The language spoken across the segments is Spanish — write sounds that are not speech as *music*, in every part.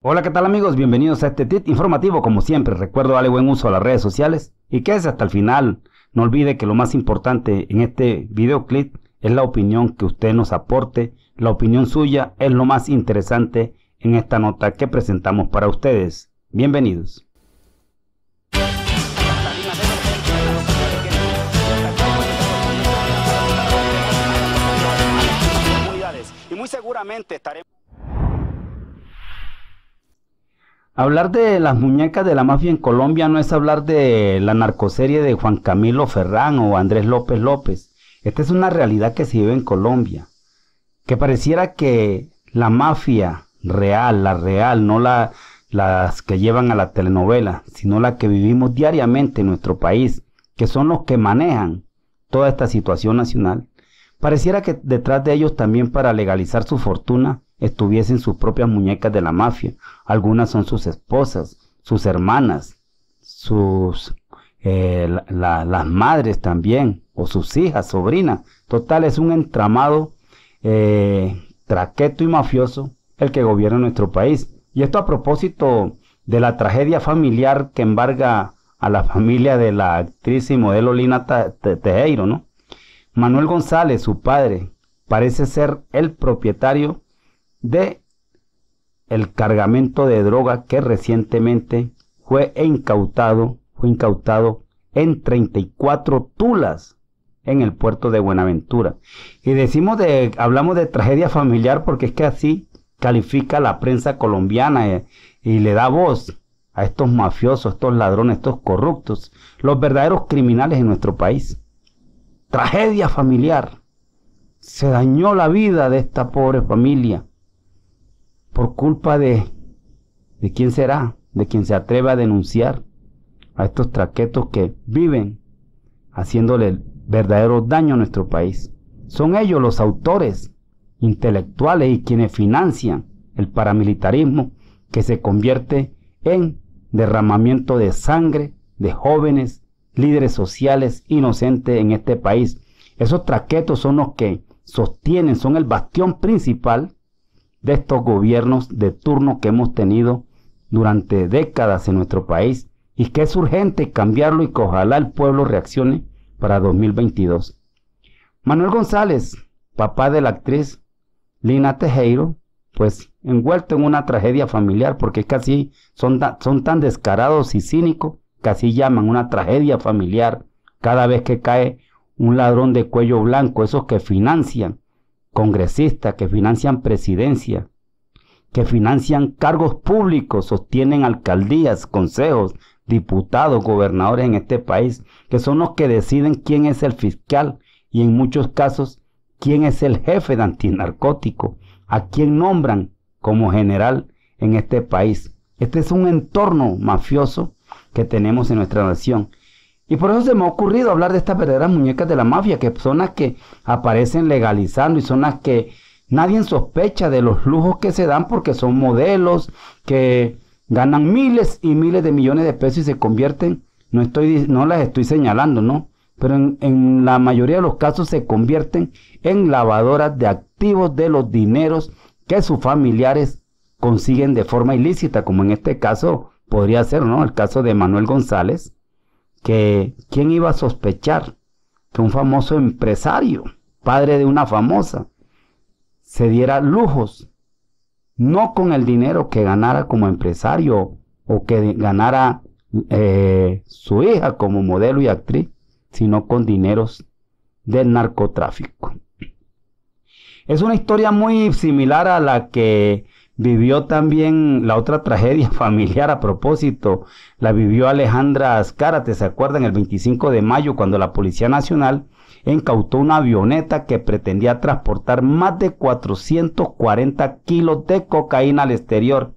Hola, ¿qué tal amigos? Bienvenidos a este TIT informativo. Como siempre, recuerdo darle buen uso a las redes sociales y quédese hasta el final. No olvide que lo más importante en este videoclip es la opinión que usted nos aporte. La opinión suya es lo más interesante en esta nota que presentamos para ustedes. Bienvenidos. Y muy seguramente estaremos... Hablar de las muñecas de la mafia en Colombia no es hablar de la narcoserie de Juan Camilo Ferrán o Andrés López López. Esta es una realidad que se vive en Colombia. Que pareciera que la mafia real, la real, no la, las que llevan a la telenovela, sino la que vivimos diariamente en nuestro país, que son los que manejan toda esta situación nacional. Pareciera que detrás de ellos también para legalizar su fortuna estuviesen sus propias muñecas de la mafia. Algunas son sus esposas, sus hermanas, sus eh, las madres también, o sus hijas, sobrinas. Total, es un entramado eh, traqueto y mafioso el que gobierna nuestro país. Y esto a propósito de la tragedia familiar que embarga a la familia de la actriz y modelo Lina Tejero, ¿no? Manuel González, su padre, parece ser el propietario de el cargamento de droga que recientemente fue incautado, fue incautado en 34 tulas en el puerto de Buenaventura. Y decimos de, hablamos de tragedia familiar porque es que así califica la prensa colombiana y, eh, y le da voz a estos mafiosos, estos ladrones, estos corruptos, los verdaderos criminales en nuestro país. Tragedia familiar. Se dañó la vida de esta pobre familia por culpa de... ¿De quién será? De quien se atreva a denunciar a estos traquetos que viven haciéndole verdadero daño a nuestro país. Son ellos los autores intelectuales y quienes financian el paramilitarismo que se convierte en derramamiento de sangre de jóvenes líderes sociales inocentes en este país. Esos traquetos son los que sostienen, son el bastión principal de estos gobiernos de turno que hemos tenido durante décadas en nuestro país y que es urgente cambiarlo y que ojalá el pueblo reaccione para 2022. Manuel González, papá de la actriz Lina Tejero, pues envuelto en una tragedia familiar, porque casi son, son tan descarados y cínicos que así llaman una tragedia familiar cada vez que cae un ladrón de cuello blanco, esos que financian congresistas que financian presidencia, que financian cargos públicos, sostienen alcaldías, consejos, diputados, gobernadores en este país, que son los que deciden quién es el fiscal y en muchos casos quién es el jefe de antinarcótico, a quién nombran como general en este país. Este es un entorno mafioso que tenemos en nuestra nación y por eso se me ha ocurrido hablar de estas verdaderas muñecas de la mafia, que son las que aparecen legalizando y son las que nadie sospecha de los lujos que se dan porque son modelos que ganan miles y miles de millones de pesos y se convierten, no, estoy, no las estoy señalando, ¿no? Pero en, en la mayoría de los casos se convierten en lavadoras de activos de los dineros que sus familiares consiguen de forma ilícita, como en este caso podría ser, ¿no? El caso de Manuel González que quién iba a sospechar que un famoso empresario, padre de una famosa, se diera lujos, no con el dinero que ganara como empresario o que ganara eh, su hija como modelo y actriz, sino con dineros del narcotráfico. Es una historia muy similar a la que vivió también la otra *laughs* tragedia familiar a propósito, la vivió Alejandra Azcárate, ¿se acuerdan? El 25 de mayo cuando la Policía Nacional incautó una avioneta que pretendía transportar más de 440 kilos de cocaína al exterior.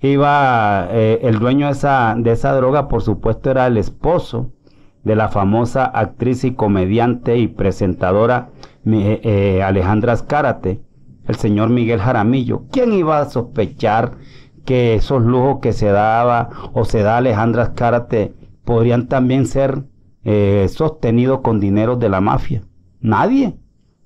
Iba eh, el dueño de esa, de esa droga, por supuesto, era el esposo de la famosa actriz y comediante y presentadora eh, eh, Alejandra Azcárate el señor Miguel Jaramillo. ¿Quién iba a sospechar que esos lujos que se daba o se da Alejandra Azcárate podrían también ser eh, sostenidos con dinero de la mafia? Nadie,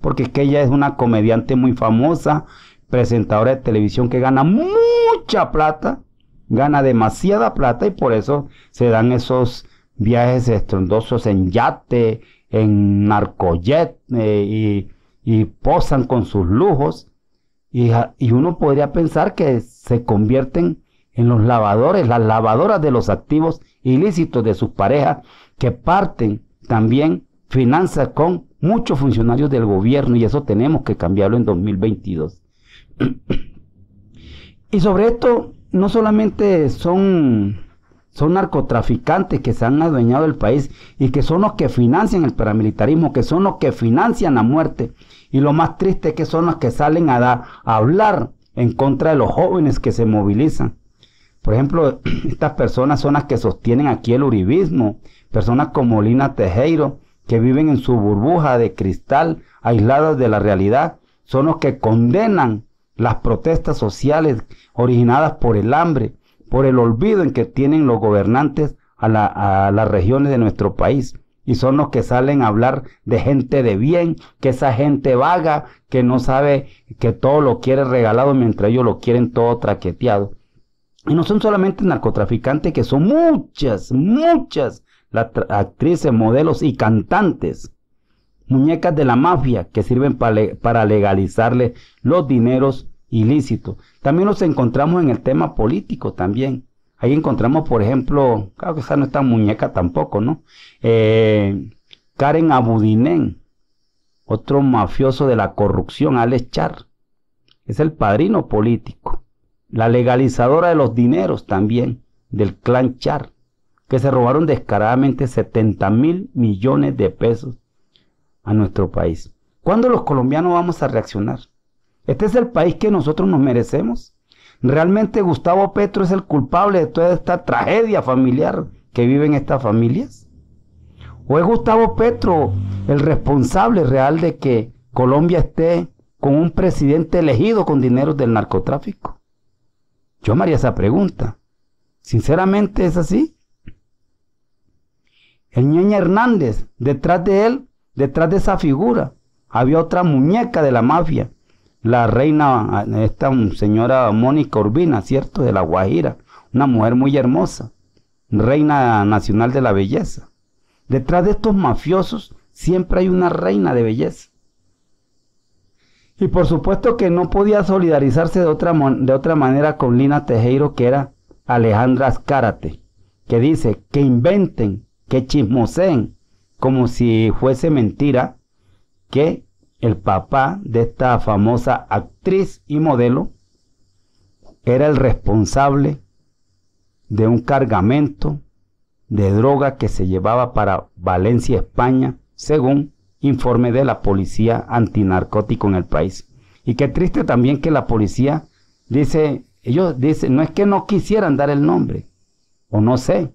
porque es que ella es una comediante muy famosa, presentadora de televisión que gana mucha plata, gana demasiada plata y por eso se dan esos viajes estrondosos en yate, en narcojet eh, y posan con sus lujos y, uno podría pensar que se convierten en los lavadores, las lavadoras de los activos ilícitos de sus parejas, que parten también finanzas con muchos funcionarios del gobierno y eso tenemos que cambiarlo en 2022. *clears throat* y sobre esto, no solamente son, son narcotraficantes que se han adueñado del país y que son los que financian el paramilitarismo, que son los que financian la muerte y lo más triste es que son los que salen a, hablar en contra de los jóvenes que se movilizan. Por ejemplo, *clears throat* estas personas son las que sostienen aquí el uribismo, personas como Lina Tejero, que viven en su burbuja de cristal, aisladas de la realidad, son los que condenan las protestas sociales originadas por el hambre, por el olvido en que tienen los gobernantes a, a las regiones de nuestro país. Y son los que salen a hablar de gente de bien, que esa gente vaga, que no sabe que todo lo quiere regalado mientras ellos lo quieren todo traqueteado. Y no son solamente narcotraficantes, que son muchas, muchas las actrices, modelos y cantantes, muñecas de la mafia que sirven para, legalizarle los dineros ilícitos. También nos encontramos en el tema político también. Ahí encontramos, por ejemplo, claro que esa no está muñeca tampoco, ¿no? Eh, Karen Abudinen, otro mafioso de la corrupción, Alex Char, es el padrino político. La legalizadora de los dineros también, del clan Char, que se robaron descaradamente 70 mil millones de pesos a nuestro país. ¿Cuándo los colombianos vamos a reaccionar? ¿Este es el país que nosotros nos merecemos? ¿Realmente Gustavo Petro es el culpable de toda esta tragedia familiar que viven estas familias? ¿O es Gustavo Petro el responsable real de que Colombia esté con un presidente elegido con dinero del narcotráfico? Yo me haría esa pregunta. ¿Sinceramente es así? El ñeña Hernández, detrás de él, detrás de esa figura, había otra muñeca de la mafia, la reina, esta señora Mónica Urbina, ¿cierto? De La Guajira, una mujer muy hermosa, reina nacional de la belleza. Detrás de estos mafiosos siempre hay una reina de belleza. Y por supuesto que no podía solidarizarse de otra, de otra manera con Lina Tejero, que era Alejandra Azcárate, que dice que inventen, que chismoseen, como si fuese mentira, que el papá de esta famosa actriz y modelo, era el responsable de un cargamento de droga que se llevaba para Valencia, España, según informe de la policía antinarcótico en el país. Y qué triste también que la policía dice, ellos dicen, no es que no quisieran dar el nombre, o no sé,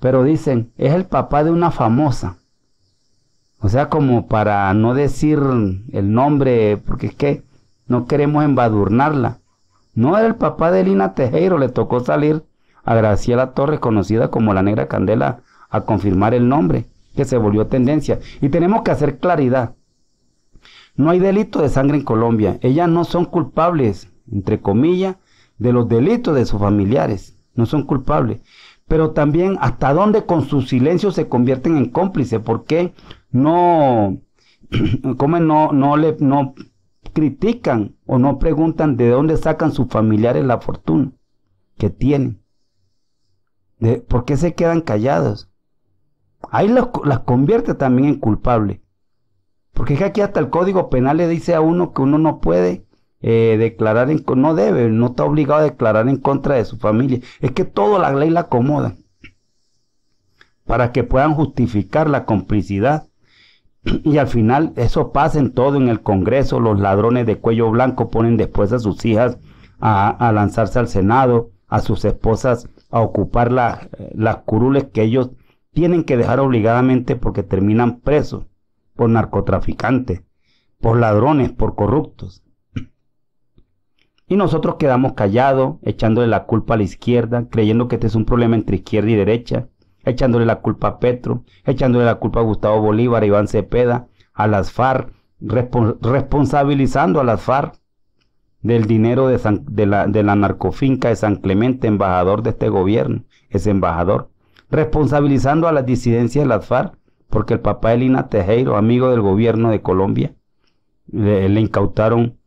pero dicen, es el papá de una famosa. O sea, como para no decir el nombre, porque es que no queremos embadurnarla. No era el papá de Lina Tejero, le tocó salir a Graciela Torres, conocida como la Negra Candela, a confirmar el nombre, que se volvió tendencia. Y tenemos que hacer claridad. No hay delito de sangre en Colombia. Ellas no son culpables, entre comillas, de los delitos de sus familiares. No son culpables pero también hasta dónde con su silencio se convierten en cómplices, porque no, como *clears throat* no, no, le, no critican o no preguntan de dónde sacan sus familiares la fortuna que tienen. ¿Por qué se quedan callados? Ahí las convierte también en culpables. Porque es que aquí hasta el Código Penal le dice a uno que uno no puede eh, declarar en, no debe, no está obligado a declarar en contra de su familia. Es que toda la ley la acomoda para que puedan justificar la complicidad. Y al final eso pasa en todo en el Congreso. Los ladrones de cuello blanco ponen después a sus hijas a, lanzarse al Senado, a sus esposas a ocupar las curules que ellos tienen que dejar obligadamente porque terminan presos por narcotraficantes, por ladrones, por corruptos. Y nosotros quedamos callados, echándole la culpa a la izquierda, creyendo que este es un problema entre izquierda y derecha, echándole la culpa a Petro, echándole la culpa a Gustavo Bolívar, a Iván Cepeda, a las FARC, responsabilizando a las FARC del dinero de, la, narcofinca de San Clemente, embajador de este gobierno, es embajador, responsabilizando a las disidencias de las FARC, porque el papá de Lina Tejero, amigo del gobierno de Colombia, le incautaron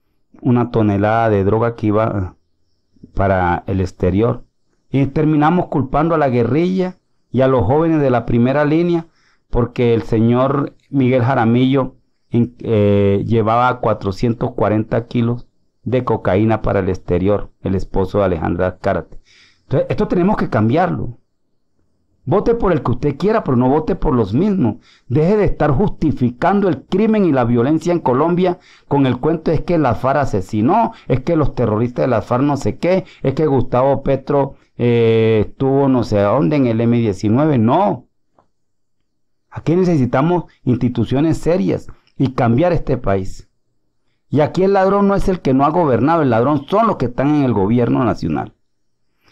una tonelada de droga que iba eh, para el exterior. Y terminamos culpando a la guerrilla y a los jóvenes de la primera línea porque el señor Miguel Jaramillo eh, llevaba 440 kilos de cocaína para el exterior, el esposo de Alejandra Cárate. Entonces, esto tenemos que cambiarlo. Vote por el que usted quiera, pero no vote por los mismos. Deje de estar justificando el crimen y la violencia en Colombia con el cuento es que la FARC asesinó, es que los terroristas de la FARC no sé qué, es que Gustavo Petro eh, estuvo no sé dónde en el M19. No. Aquí necesitamos instituciones serias y cambiar este país. Y aquí el ladrón no es el que no ha gobernado, el ladrón son los que están en el gobierno nacional.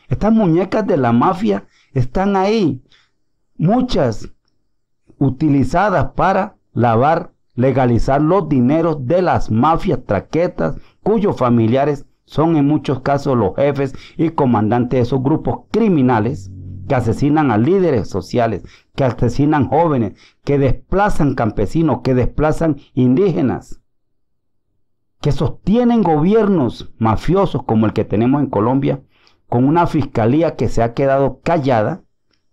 Estas muñecas de la mafia están ahí muchas utilizadas para lavar, legalizar los dineros de las mafias traquetas cuyos familiares son en muchos casos los jefes y comandantes de esos grupos criminales que asesinan a líderes sociales, que asesinan jóvenes, que desplazan campesinos, que desplazan indígenas, que sostienen gobiernos mafiosos como el que tenemos en Colombia, con una fiscalía que se ha quedado callada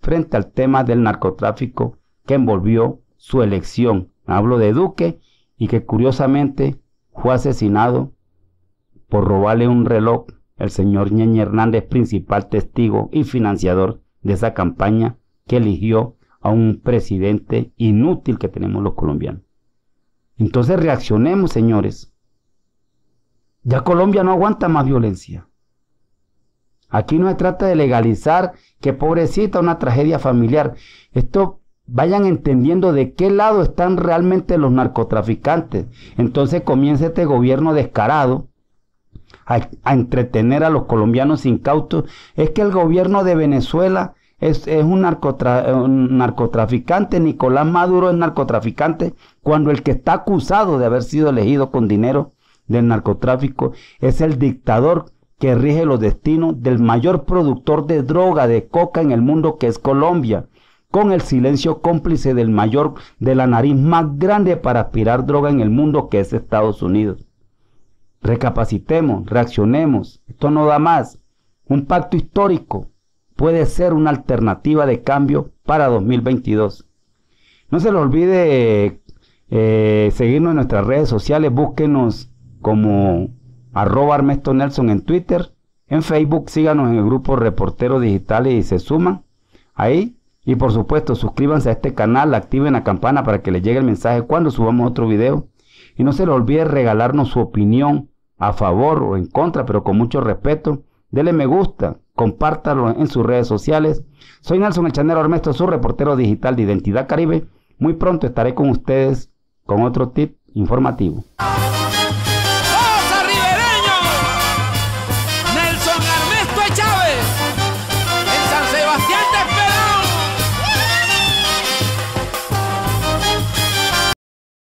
frente al tema del narcotráfico que envolvió su elección. Hablo de Duque y que curiosamente fue asesinado por robarle un reloj el señor Ñeñe Hernández, principal testigo y financiador de esa campaña que eligió a un presidente inútil que tenemos los colombianos. Entonces reaccionemos, señores. Ya Colombia no aguanta más violencia. Aquí no se trata de legalizar que pobrecita una tragedia familiar. Esto vayan entendiendo de qué lado están realmente los narcotraficantes. Entonces comienza este gobierno descarado a, entretener a los colombianos incautos. Es que el gobierno de Venezuela es, un, un, narcotraficante, Nicolás Maduro es narcotraficante, cuando el que está acusado de haber sido elegido con dinero del narcotráfico es el dictador que rige los destinos del mayor productor de droga de coca en el mundo que es Colombia, con el silencio cómplice del mayor de la nariz más grande para aspirar droga en el mundo que es Estados Unidos. Recapacitemos, reaccionemos, esto no da más. Un pacto histórico puede ser una alternativa de cambio para 2022. No se lo olvide eh, seguirnos en nuestras redes sociales, búsquenos como arroba Armesto Nelson en Twitter, en Facebook síganos en el grupo Reporteros Digitales y se suman ahí. Y por supuesto, suscríbanse a este canal, activen la campana para que les llegue el mensaje cuando subamos otro video. Y no se les olvide regalarnos su opinión a favor o en contra, pero con mucho respeto. Denle me gusta, compártalo en sus redes sociales. Soy Nelson El Armesto, su reportero digital de Identidad Caribe. Muy pronto estaré con ustedes con otro tip informativo.